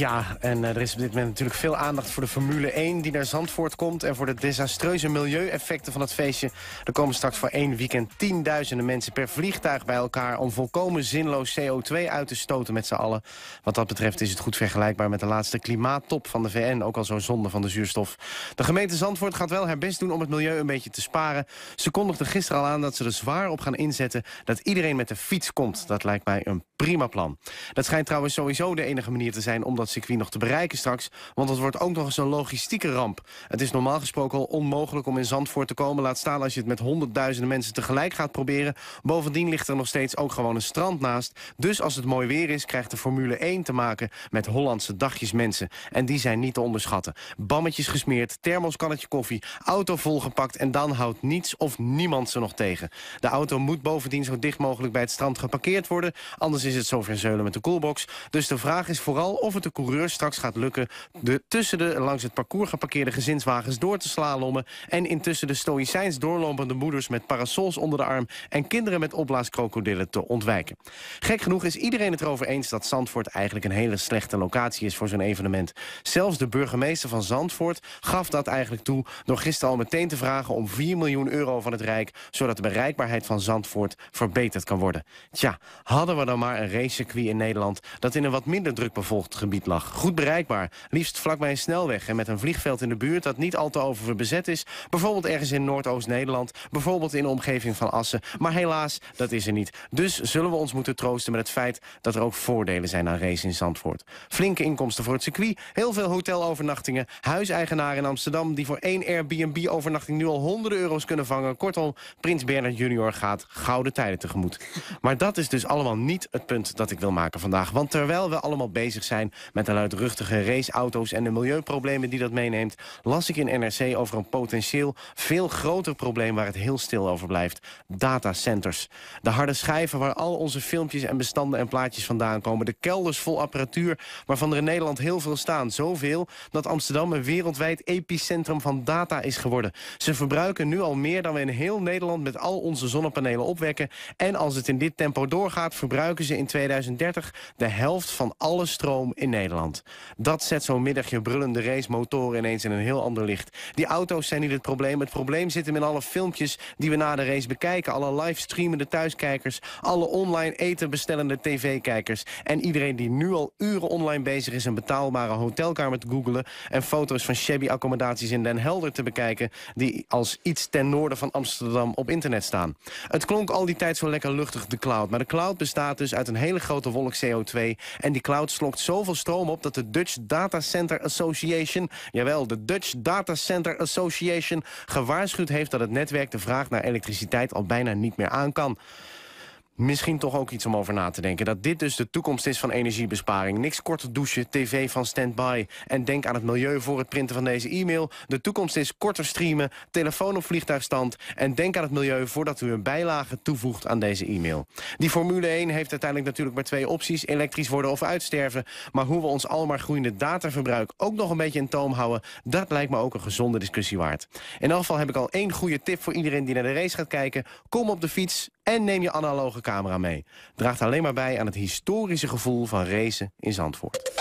Ja, en eh, er is op dit moment natuurlijk veel aandacht voor de Formule 1 die naar Zandvoort komt... en voor de desastreuze milieueffecten van het feestje. Er komen straks voor één weekend tienduizenden mensen per vliegtuig bij elkaar... om volkomen zinloos CO2 uit te stoten met z'n allen. Wat dat betreft is het goed vergelijkbaar met de laatste klimaattop van de VN. Ook al zo'n zonde van de zuurstof. De gemeente Zandvoort gaat wel haar best doen om het milieu een beetje te sparen. Ze kondigde gisteren al aan dat ze er zwaar op gaan inzetten... dat iedereen met de fiets komt. Dat lijkt mij een prima plan. Dat schijnt trouwens sowieso de enige manier te zijn... om dat circuit nog te bereiken straks. Want dat wordt ook nog eens een logistieke ramp. Het is normaal gesproken al onmogelijk om in Zandvoort te komen. Laat staan als je het met honderdduizenden mensen tegelijk gaat proberen. Bovendien ligt er nog steeds ook gewoon een strand naast. Dus als het mooi weer is, krijgt de Formule 1 te maken met Hollandse dagjesmensen. En die zijn niet te onderschatten. Bammetjes gesmeerd, thermoskannetje koffie, auto volgepakt... en dan houdt niets of niemand ze nog tegen. De auto moet bovendien zo dicht mogelijk bij het strand geparkeerd worden. Anders is het zover zeulen met de coolbox. Dus de vraag is vooral of het de straks gaat lukken... de tussen de langs het parcours geparkeerde gezinswagens door te slalommen... en intussen de stoïcijns doorlopende moeders met parasols onder de arm... en kinderen met opblaaskrokodillen te ontwijken. Gek genoeg is iedereen het erover eens dat Zandvoort eigenlijk een hele slechte locatie is voor zo'n evenement. Zelfs de burgemeester van Zandvoort gaf dat eigenlijk toe... door gisteren al meteen te vragen om 4 miljoen euro van het Rijk... zodat de bereikbaarheid van Zandvoort verbeterd kan worden. Tja, hadden we dan maar een racecircuit in Nederland... dat in een wat minder druk bevolkt gebied goed bereikbaar. Liefst vlakbij een snelweg en met een vliegveld in de buurt dat niet al te over is. Bijvoorbeeld ergens in Noordoost-Nederland, bijvoorbeeld in de omgeving van Assen. Maar helaas, dat is er niet. Dus zullen we ons moeten troosten met het feit dat er ook voordelen zijn aan race in Zandvoort. Flinke inkomsten voor het circuit, heel veel hotelovernachtingen, huiseigenaren in Amsterdam die voor één Airbnb-overnachting nu al honderden euro's kunnen vangen. Kortom, Prins Bernard junior gaat gouden tijden tegemoet. Maar dat is dus allemaal niet het punt dat ik wil maken vandaag. Want terwijl we allemaal bezig zijn met met de luidruchtige raceauto's en de milieuproblemen die dat meeneemt... las ik in NRC over een potentieel veel groter probleem... waar het heel stil over blijft. Datacenters. De harde schijven waar al onze filmpjes en bestanden en plaatjes vandaan komen. De kelders vol apparatuur waarvan er in Nederland heel veel staan. Zoveel dat Amsterdam een wereldwijd epicentrum van data is geworden. Ze verbruiken nu al meer dan we in heel Nederland... met al onze zonnepanelen opwekken. En als het in dit tempo doorgaat, verbruiken ze in 2030... de helft van alle stroom in Nederland. Nederland. Dat zet zo'n middagje brullende racemotoren ineens in een heel ander licht. Die auto's zijn niet het probleem. Het probleem zit hem in alle filmpjes die we na de race bekijken. Alle livestreamende thuiskijkers. Alle online eten bestellende tv-kijkers. En iedereen die nu al uren online bezig is een betaalbare hotelkamer te googelen... en foto's van shabby accommodaties in Den Helder te bekijken... die als iets ten noorden van Amsterdam op internet staan. Het klonk al die tijd zo lekker luchtig, de cloud. Maar de cloud bestaat dus uit een hele grote wolk CO2... en die cloud slokt zoveel stroom stroom op dat de Dutch Data Center Association... jawel, de Dutch Data Center Association... gewaarschuwd heeft dat het netwerk de vraag naar elektriciteit al bijna niet meer aan kan misschien toch ook iets om over na te denken. Dat dit dus de toekomst is van energiebesparing. Niks korter douchen, tv van standby. En denk aan het milieu voor het printen van deze e-mail. De toekomst is korter streamen, telefoon op vliegtuigstand. En denk aan het milieu voordat u een bijlage toevoegt aan deze e-mail. Die Formule 1 heeft uiteindelijk natuurlijk maar twee opties. Elektrisch worden of uitsterven. Maar hoe we ons maar groeiende dataverbruik ook nog een beetje in toom houden... dat lijkt me ook een gezonde discussie waard. In elk geval heb ik al één goede tip voor iedereen die naar de race gaat kijken. Kom op de fiets, en neem je analoge camera mee. Draagt alleen maar bij aan het historische gevoel van racen in Zandvoort.